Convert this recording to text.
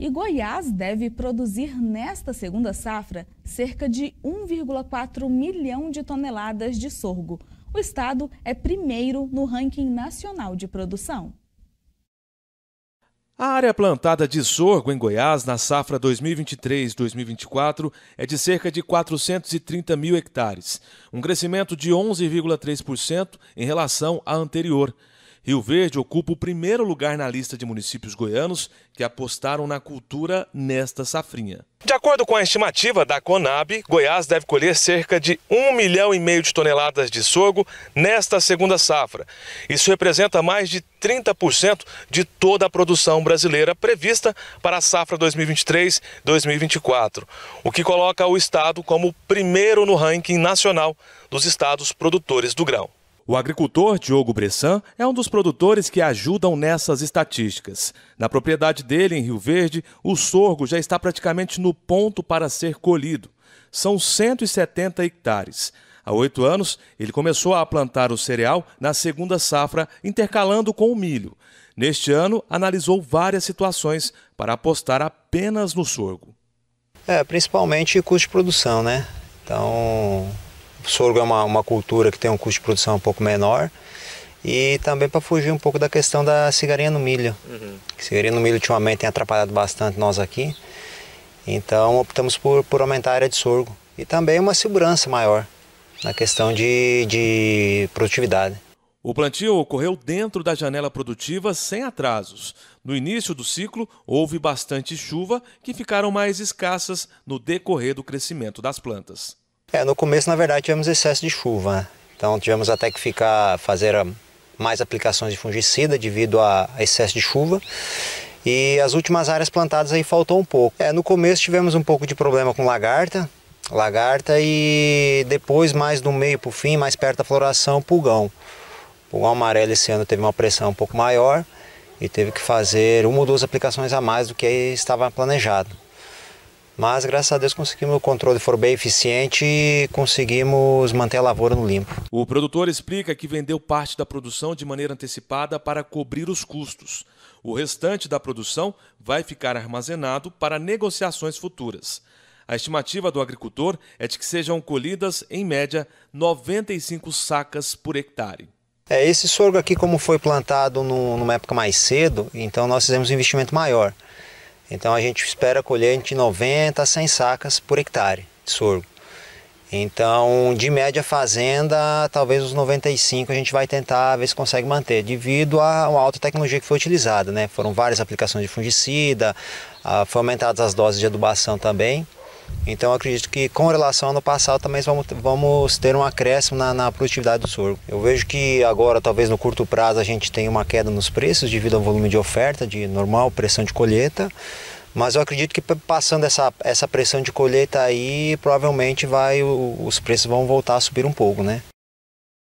E Goiás deve produzir nesta segunda safra cerca de 1,4 milhão de toneladas de sorgo. O estado é primeiro no ranking nacional de produção. A área plantada de sorgo em Goiás na safra 2023-2024 é de cerca de 430 mil hectares, um crescimento de 11,3% em relação à anterior. Rio Verde ocupa o primeiro lugar na lista de municípios goianos que apostaram na cultura nesta safrinha. De acordo com a estimativa da Conab, Goiás deve colher cerca de 1 milhão e meio de toneladas de sorgo nesta segunda safra. Isso representa mais de 30% de toda a produção brasileira prevista para a safra 2023-2024, o que coloca o estado como primeiro no ranking nacional dos estados produtores do grão. O agricultor Diogo Bressan é um dos produtores que ajudam nessas estatísticas. Na propriedade dele, em Rio Verde, o sorgo já está praticamente no ponto para ser colhido. São 170 hectares. Há oito anos, ele começou a plantar o cereal na segunda safra, intercalando com o milho. Neste ano, analisou várias situações para apostar apenas no sorgo. É, principalmente custo de produção, né? Então, sorgo é uma, uma cultura que tem um custo de produção um pouco menor e também para fugir um pouco da questão da cigarinha no milho. Uhum. Cigarinha no milho ultimamente tem atrapalhado bastante nós aqui, então optamos por, por aumentar a área de sorgo e também uma segurança maior na questão de, de produtividade. O plantio ocorreu dentro da janela produtiva sem atrasos. No início do ciclo, houve bastante chuva, que ficaram mais escassas no decorrer do crescimento das plantas. É, no começo, na verdade, tivemos excesso de chuva. Né? Então, tivemos até que ficar fazer ah, mais aplicações de fungicida devido a excesso de chuva. E as últimas áreas plantadas aí faltou um pouco. É, no começo tivemos um pouco de problema com lagarta, lagarta e depois mais do meio para o fim, mais perto da floração, pulgão. O pulgão amarelo esse ano teve uma pressão um pouco maior e teve que fazer uma ou duas aplicações a mais do que estava planejado. Mas graças a Deus conseguimos, o controle foi bem eficiente e conseguimos manter a lavoura no limpo. O produtor explica que vendeu parte da produção de maneira antecipada para cobrir os custos. O restante da produção vai ficar armazenado para negociações futuras. A estimativa do agricultor é de que sejam colhidas, em média, 95 sacas por hectare. É, esse sorgo aqui, como foi plantado no, numa época mais cedo, então nós fizemos um investimento maior. Então a gente espera colher entre 90 a 100 sacas por hectare de sorgo. Então, de média fazenda, talvez os 95 a gente vai tentar ver se consegue manter, devido à alta tecnologia que foi utilizada, né? Foram várias aplicações de fungicida, ah, foram aumentadas as doses de adubação também. Então acredito que com relação ao ano passado também vamos, vamos ter um acréscimo na, na, produtividade do sorgo. Eu vejo que agora, talvez no curto prazo, a gente tem uma queda nos preços devido ao volume de oferta, de normal pressão de colheita. Mas eu acredito que passando essa, essa pressão de colheita aí, provavelmente vai os preços vão voltar a subir um pouco, né?